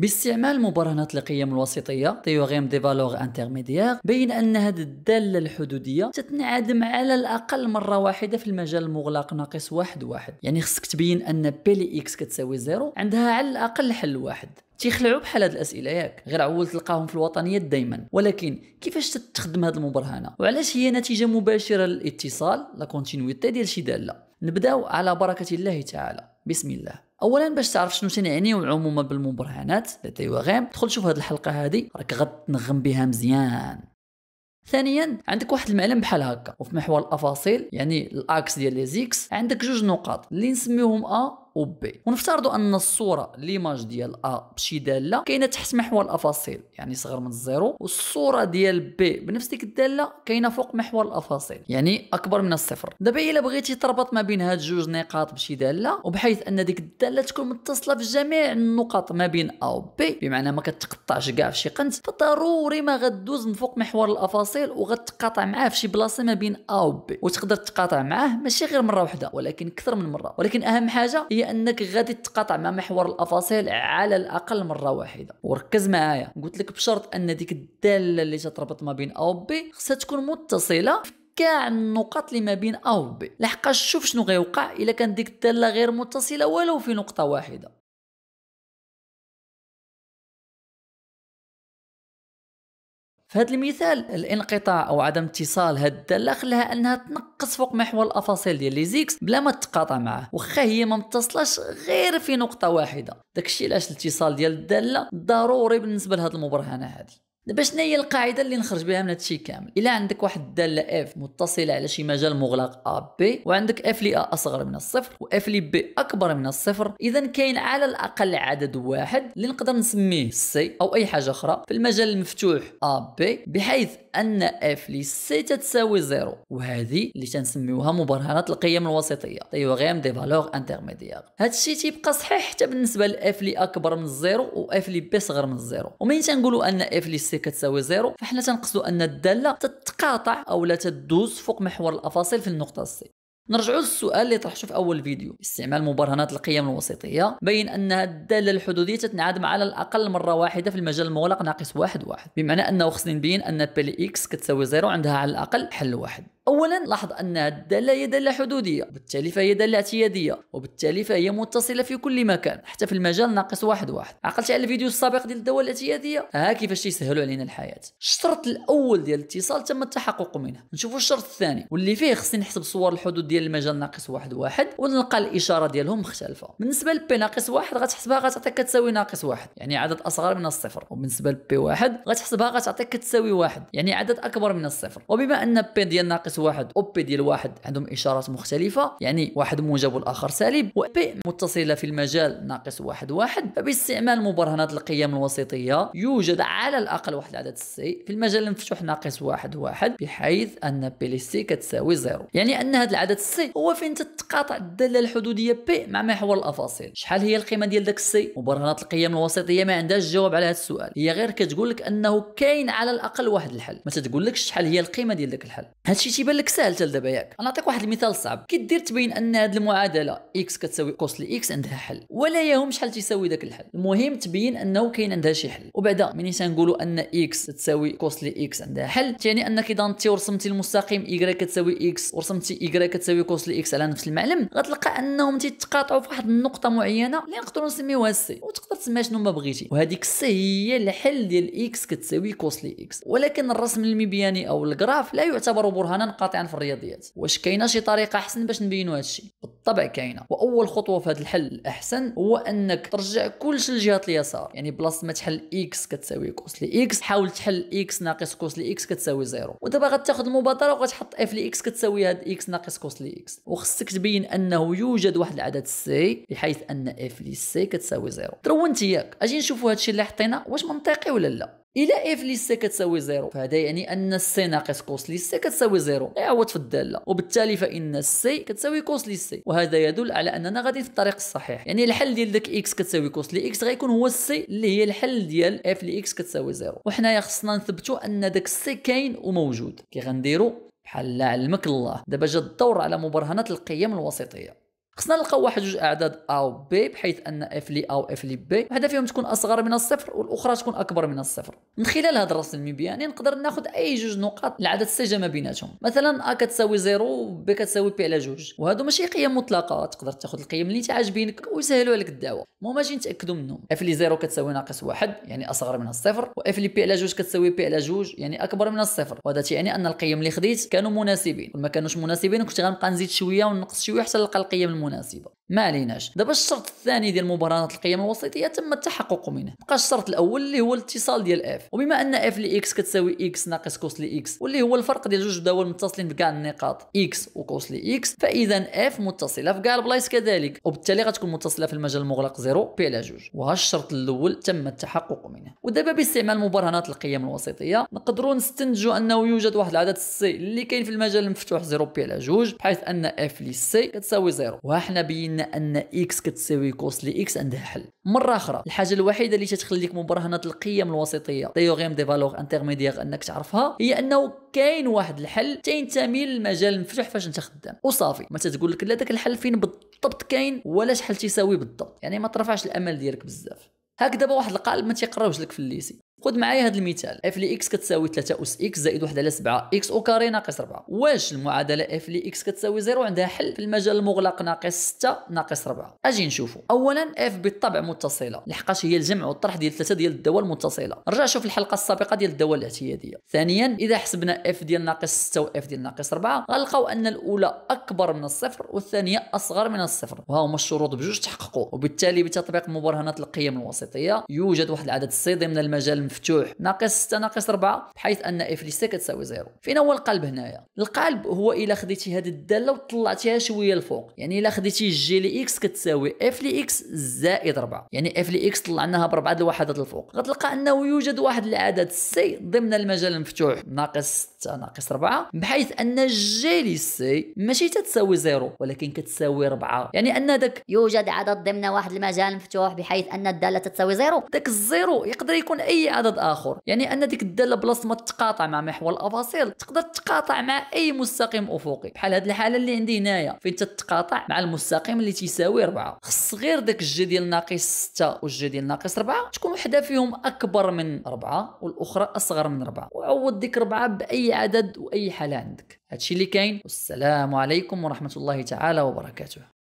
باستعمال مبرهنات القيم الوسيطية تيوغيم دي فالور انترميديير بين أن هذه الدالة الحدودية تتنعدم على الأقل مرة واحدة في المجال المغلق ناقص واحد واحد يعني خصك تبين أن بي لي إكس كتساوي زيرو عندها على الأقل حل واحد تيخلعوا بحال هاد الاسئله ياك غير عول تلقاهم في الوطنيه دائما ولكن كيفاش تتخدم هاد المبرهنه وعلاش هي نتيجه مباشره للاتصال لا كونتينيتي ديال شي داله نبداو على بركه الله تعالى بسم الله اولا باش تعرف شنو تنعنيو عموما بالمبرهنات لدي وغيم دخل شوف هذه الحلقه هذه راك غتنغم بها مزيان ثانيا عندك واحد المعلم بحال هكا وفي محور الافاصيل يعني الاكس ديال لي زيكس عندك جوج نقاط اللي نسميوهم ا و بي ونفترضوا ان الصوره ليماج ديال ا بشي داله كاينه تحت محور الافاصيل يعني صغر من الزيرو والصوره ديال بي بنفس ديك الداله كاينه فوق محور الافاصيل يعني اكبر من الصفر دابا الا بغيتي تربط ما بين هاد جوج نقاط بشي داله وبحيث ان ديك الداله تكون متصله في جميع النقط ما بين ا و بي بمعنى ما كتقطعش كاع في شي قنت فضروري ما غدوز من فوق محور الافاصيل وغتقاطع معاه في شي بلاصه ما بين ا و بي وتقدر تقاطع معاه ماشي غير مره واحده ولكن اكثر من مره ولكن اهم حاجه هي بانك غادي تقاطع مع محور الافاصيل على الاقل مره واحده وركز معايا قلت لك بشرط ان ديك الداله اللي تتربط ما بين او بي خصها تكون متصله في كاع النقط اللي ما بين ا وبي لحقاش شوف شنو غيوقع الا كان ديك الداله غير متصله ولو في نقطه واحده فهذا المثال الانقطاع او عدم اتصال هاد الداله خلاها انها تنقص فوق محور الافاصيل ديال لي زيكس بلا ما تتقاطع معاه واخا هي ما متصلاش غير في نقطه واحده داكشي علاش الاتصال ديال الداله ضروري بالنسبه لهاد المبرهنه هادي دابا شنو هي القاعده اللي نخرج بها من هادشي كامل الا عندك واحد الداله اف متصله على شي مجال مغلق ا بي وعندك اف لي ا اصغر من الصفر واف لي بي اكبر من الصفر اذا كاين على الاقل عدد واحد اللي نقدر نسميه سي او اي حاجه اخرى في المجال المفتوح ا بي بحيث ان اف لي سي تتساوي زيرو وهذه اللي تنسميوها مبرهنات القيم الوسطيه تيوغيم أيوة، دي فالور انترميديير الشيء تيبقى صحيح حتى بالنسبه لاف لي اكبر من الزيرو واف لي بي صغر من الزيرو ومين تنقولوا ان اف لي سي كتساوي زيرو فحنا تنقصدوا ان الداله تتقاطع او لا تدوز فوق محور الافاصل في النقطه سي نرجعوا للسؤال اللي طرحته في اول فيديو استعمال مبرهنات القيم الوسيطيه بين انها الداله الحدوديه تتنعدم على الاقل مره واحده في المجال المغلق ناقص واحد واحد بمعنى انه خصني نبين ان بي اكس كتساوي زيرو عندها على الاقل حل واحد اولا لاحظ انها الداله هي داله حدوديه بالتالي فهي داله اعتياديه وبالتالي فهي متصله في كل مكان حتى في المجال ناقص واحد واحد عقلتي على الفيديو السابق ديال الدول الاعتياديه ها كيفاش تيسهلوا علينا الحياه الشرط الاول ديال الاتصال تم التحقق منه نشوفوا الشرط الثاني واللي فيه خصني نحسب صور الحدود ديال المجال ناقص واحد واحد ونلقى الاشاره ديالهم مختلفه بالنسبه للبي ناقص واحد غتحسبها غتعطيك كتساوي ناقص واحد يعني عدد اصغر من الصفر وبالنسبه للبي واحد غتحسبها غتعطيك كتساوي واحد يعني عدد اكبر من الصفر وبما ان بي ديال ناقص واحد او بي ديال واحد عندهم اشارات مختلفه يعني واحد موجب والاخر سالب وبي متصله في المجال ناقص واحد واحد فباستعمال مبرهنات القيم الوسيطيه يوجد على الاقل واحد العدد سي في المجال المفتوح ناقص واحد واحد بحيث ان بي سي كتساوي زيرو يعني ان هذا العدد سي هو فين تتقاطع الداله الحدوديه بي مع محور الافاصيل شحال هي القيمه ديال داك السي مبرهنات القيم الوسيطيه ما عندهاش جواب على هذا السؤال هي غير كتقول لك انه كاين على الاقل واحد الحل ما تقول لكش شحال هي القيمه ديال داك الحل هادشي كيبان لك ساهل حتى دابا ياك نعطيك واحد المثال صعب كدير تبين ان هذه المعادله اكس كتساوي لي لاكس عندها حل ولا يهم شحال تيساوي داك الحل المهم تبين انه كاين عندها شي حل وبعدا ملي تنقولوا ان اكس تساوي لي لاكس عندها حل يعني انك اذا نتي ورسمتي المستقيم y كتساوي اكس ورسمتي y كتساوي لي لاكس على نفس المعلم غتلقى انهم تيتقاطعوا في واحد النقطه معينه اللي نقدروا نسميوها سي وتقدر تسميها شنو ما بغيتي وهذيك السي هي الحل ديال اكس كتساوي لي اكس ولكن الرسم المبياني او الجراف لا يعتبر برهانا قاطعا في الرياضيات واش كاينه شي طريقه احسن باش نبينوا هذا الشيء بالطبع كاينه واول خطوه في هذا الحل الاحسن هو انك ترجع كلشي لجهه اليسار يعني بلاصه ما تحل اكس كتساوي كوس لاكس حاول تحل اكس ناقص كوس لاكس كتساوي زيرو ودابا غتاخذ المبادره وغتحط اف لاكس كتساوي هاد اكس ناقص كوس لاكس وخصك تبين انه يوجد واحد العدد سي بحيث ان اف لي سي كتساوي زيرو درونت ياك اجي نشوفوا هادشي اللي حطينا واش منطقي ولا لا الى اف ليست كتساوي زيرو فهذا يعني ان السي ناقص كوس ليست كتساوي زيرو هو في الداله وبالتالي فان السي كتساوي كوس ليست وهذا يدل على اننا غادي في الطريق الصحيح يعني الحل ديال داك اكس كتساوي كوس لي اكس غيكون هو السي اللي هي الحل ديال اف لي اكس كتساوي زيرو وحنايا خصنا نثبتوا ان داك السي كاين وموجود كي غنديروا بحال لا علمك الله دابا جا الدور على مبرهنات القيم الوسيطيه خصنا نلقاو واحد جوج اعداد ا و بي بحيث ان اف لي ا و اف لي بي واحده فيهم تكون اصغر من الصفر والاخرى تكون اكبر من الصفر من خلال هذا الرسم المبياني يعني نقدر ناخذ اي جوج نقاط العدد سجى ما بيناتهم مثلا ا كتساوي 0 وبي كتساوي بي على جوج وهادو ماشي قيم مطلقه تقدر تاخذ القيم اللي تعجبينك ويسهلوا عليك الدعوه المهم اجي نتاكدوا منهم اف لي 0 كتساوي ناقص واحد يعني اصغر من الصفر واف لي بي على جوج كتساوي بي على جوج يعني اكبر من الصفر وهذا تيعني ان القيم اللي خديت كانوا مناسبين وما كانوش مناسبين كنت غنبقى نزيد شويه ونقص شويه حتى نلقى القيم المناسبه مناسبة ما عليناش دابا الشرط الثاني ديال مباراه القيم الوسطيه تم التحقق منه بقى الشرط الاول اللي هو الاتصال ديال اف وبما ان اف لاكس كتساوي اكس ناقص كوس لاكس واللي هو الفرق ديال جوج دوال متصلين بكاع النقاط اكس وكوس لاكس فاذا اف متصله في كاع البلايص كذلك وبالتالي غتكون متصله في المجال المغلق زيرو بي على جوج وهذا الشرط الاول تم التحقق منه ودابا باستعمال مبرهنات القيم الوسطيه نقدروا نستنتجوا انه يوجد واحد العدد سي اللي كاين في المجال المفتوح زيرو بي على جوج بحيث ان اف ل سي كتساوي زيرو وحنا بينا لان ان اكس كتساوي كوست لي اكس عندها حل مره اخرى الحاجه الوحيده اللي تتخليك مبرهنه القيم الوسيطيه تيوغيم دي فالور انترميديير انك تعرفها هي انه كاين واحد الحل تينتمي للمجال المفتوح فاش انت خدام وصافي ما تقول لك لا داك الحل فين بالضبط كاين ولا شحال تيساوي بالضبط يعني ما ترفعش الامل ديالك بزاف هكذا دابا واحد القالب ما تيقراوش لك في الليسي خذ معايا هذا المثال اف لي اكس كتساوي 3 اس اكس زائد 1 على 7 اكس او كاري ناقص 4 واش المعادله اف لي اكس كتساوي 0 عندها حل في المجال المغلق ناقص 6 ناقص 4 اجي نشوفوا اولا اف بالطبع متصله لحقاش هي الجمع والطرح ديال ثلاثه ديال الدوال المتصله رجع شوف الحلقه السابقه ديال الدوال الاعتياديه ثانيا اذا حسبنا اف ديال ناقص 6 واف ديال ناقص 4 غنلقاو ان الاولى اكبر من الصفر والثانيه اصغر من الصفر وها هما الشروط بجوج تحققوا وبالتالي بتطبيق مبرهنات القيم الوسطيه يوجد واحد العدد الصيدي من المجال مفتوح ناقص 6 ناقص 4 بحيث ان اف لي 6 كتساوي 0 فين هو القلب هنايا القلب هو الا خديتي هذه الداله وطلعتيها شويه لفوق يعني الا خديتي جي لي اكس كتساوي اف لي اكس زائد 4 يعني اف لي اكس طلعناها باربعه الوحدات الفوق غتلقى انه يوجد واحد العدد سي ضمن المجال المفتوح ناقص 6 ناقص 4 بحيث ان جي لي سي ماشي تتساوي 0 ولكن كتساوي 4 يعني ان داك يوجد عدد ضمن واحد المجال المفتوح بحيث ان الداله تتساوي 0 داك الزيرو يقدر يكون اي عدد اخر يعني ان ديك الداله بلاص ما تتقاطع مع محور الافاصيل تقدر تتقاطع مع اي مستقيم افقي بحال هذه الحاله اللي عندي هنايا فين تتقاطع مع المستقيم اللي تيساوي 4 خص غير داك الجي ديال ناقص 6 والجي ديال ناقص 4 تكون وحده فيهم اكبر من 4 والاخرى اصغر من 4 وعوض ديك 4 باي عدد واي حاله عندك هادشي اللي كاين والسلام عليكم ورحمه الله تعالى وبركاته